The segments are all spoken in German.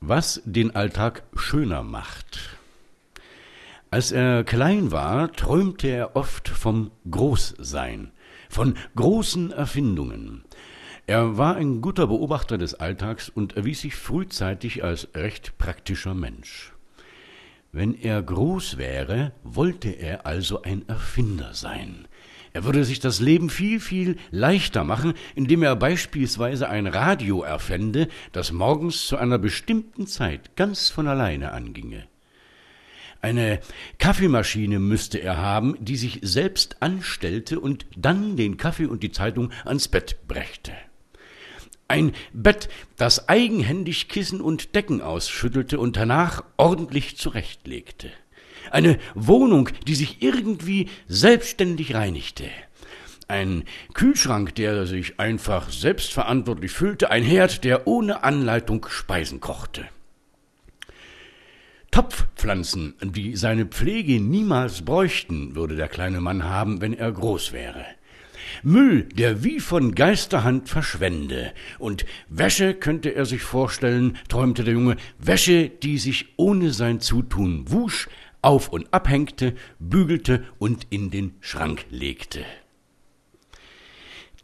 was den Alltag schöner macht. Als er klein war, träumte er oft vom Großsein, von großen Erfindungen. Er war ein guter Beobachter des Alltags und erwies sich frühzeitig als recht praktischer Mensch. Wenn er groß wäre, wollte er also ein Erfinder sein. Er würde sich das Leben viel, viel leichter machen, indem er beispielsweise ein Radio erfände, das morgens zu einer bestimmten Zeit ganz von alleine anginge. Eine Kaffeemaschine müsste er haben, die sich selbst anstellte und dann den Kaffee und die Zeitung ans Bett brächte. Ein Bett, das eigenhändig Kissen und Decken ausschüttelte und danach ordentlich zurechtlegte. Eine Wohnung, die sich irgendwie selbstständig reinigte. Ein Kühlschrank, der sich einfach selbstverantwortlich füllte, ein Herd, der ohne Anleitung Speisen kochte. Topfpflanzen, die seine Pflege niemals bräuchten, würde der kleine Mann haben, wenn er groß wäre. Müll, der wie von Geisterhand verschwände. Und Wäsche könnte er sich vorstellen, träumte der Junge, Wäsche, die sich ohne sein Zutun wusch, auf und abhängte, bügelte und in den Schrank legte.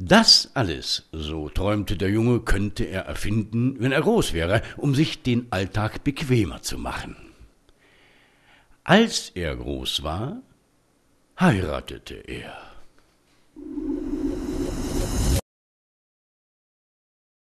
Das alles, so träumte der Junge, könnte er erfinden, wenn er groß wäre, um sich den Alltag bequemer zu machen. Als er groß war, heiratete er.